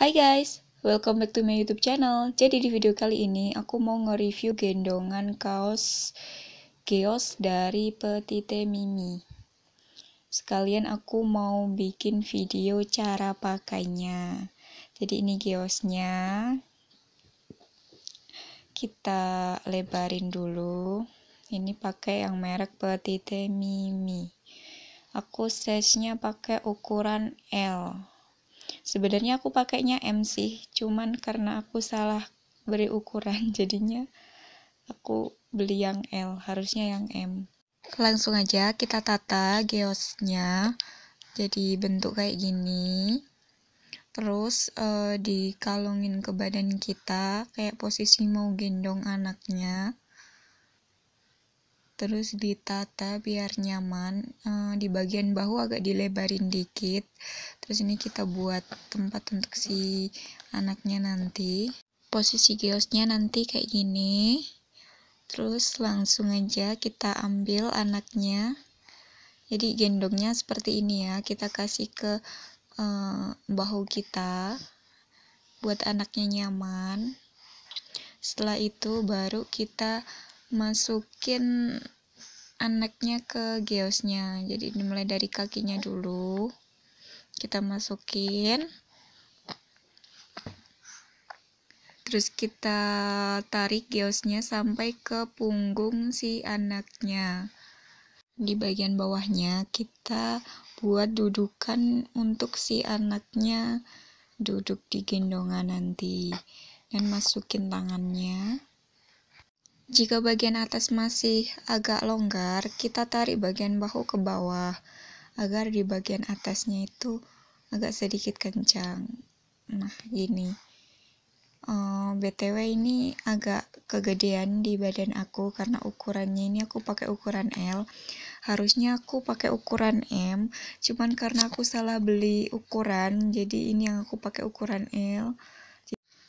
Hai guys, welcome back to my YouTube channel. Jadi di video kali ini aku mau nge-review gendongan kaos Geos dari Petite Mimi. Sekalian aku mau bikin video cara pakainya. Jadi ini geosnya. Kita lebarin dulu. Ini pakai yang merek Petite Mimi. Aku size-nya pakai ukuran L Sebenarnya aku pakainya M sih, cuman karena aku salah beri ukuran jadinya aku beli yang L, harusnya yang M. Langsung aja kita tata geosnya. Jadi bentuk kayak gini. Terus e, dikalungin ke badan kita kayak posisi mau gendong anaknya terus ditata biar nyaman uh, di bagian bahu agak dilebarin dikit terus ini kita buat tempat untuk si anaknya nanti posisi geosnya nanti kayak gini terus langsung aja kita ambil anaknya jadi gendongnya seperti ini ya kita kasih ke uh, bahu kita buat anaknya nyaman setelah itu baru kita masukin anaknya ke geosnya jadi dimulai dari kakinya dulu kita masukin terus kita tarik geosnya sampai ke punggung si anaknya di bagian bawahnya kita buat dudukan untuk si anaknya duduk di gendongan nanti dan masukin tangannya jika bagian atas masih agak longgar, kita tarik bagian bahu ke bawah agar di bagian atasnya itu agak sedikit kencang. Nah, gini. Uh, eh, BTW ini agak kegedean di badan aku karena ukurannya ini aku pakai ukuran L. Harusnya aku pakai ukuran M, cuman karena aku salah beli ukuran, jadi ini yang aku pakai ukuran L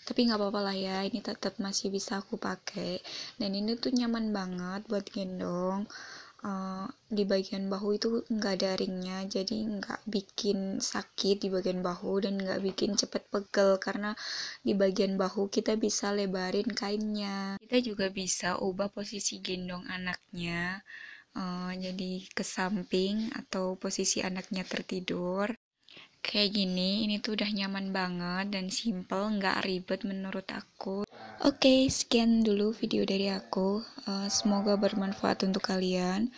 tapi nggak apa-apa lah ya ini tetap masih bisa aku pakai dan ini tuh nyaman banget buat gendong uh, di bagian bahu itu nggak ada ringnya jadi nggak bikin sakit di bagian bahu dan nggak bikin cepet pegel karena di bagian bahu kita bisa lebarin kainnya kita juga bisa ubah posisi gendong anaknya uh, jadi ke samping atau posisi anaknya tertidur kayak gini ini tuh udah nyaman banget dan simple nggak ribet menurut aku oke okay, sekian dulu video dari aku uh, semoga bermanfaat untuk kalian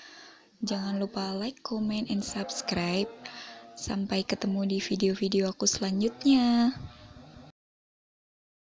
jangan lupa like comment and subscribe sampai ketemu di video-video aku selanjutnya